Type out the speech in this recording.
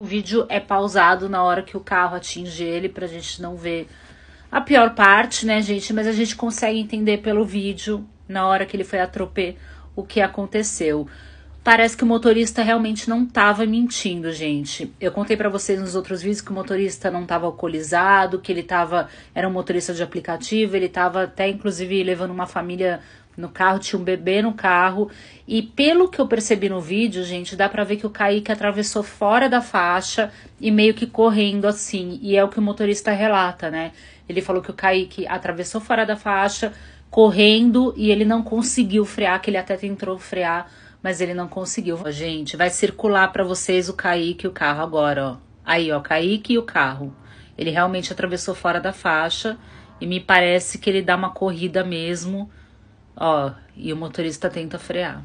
O vídeo é pausado na hora que o carro atinge ele, pra gente não ver a pior parte, né, gente? Mas a gente consegue entender pelo vídeo, na hora que ele foi atropelado, o que aconteceu. Parece que o motorista realmente não estava mentindo, gente. Eu contei para vocês nos outros vídeos que o motorista não estava alcoolizado, que ele tava, era um motorista de aplicativo, ele estava até inclusive levando uma família no carro, tinha um bebê no carro. E pelo que eu percebi no vídeo, gente, dá para ver que o Kaique atravessou fora da faixa e meio que correndo assim. E é o que o motorista relata, né? Ele falou que o Kaique atravessou fora da faixa, correndo e ele não conseguiu frear, que ele até tentou frear, mas ele não conseguiu. gente, vai circular para vocês o Kaique e o carro agora, ó. Aí, ó, Kaique e o carro. Ele realmente atravessou fora da faixa e me parece que ele dá uma corrida mesmo, ó, e o motorista tenta frear.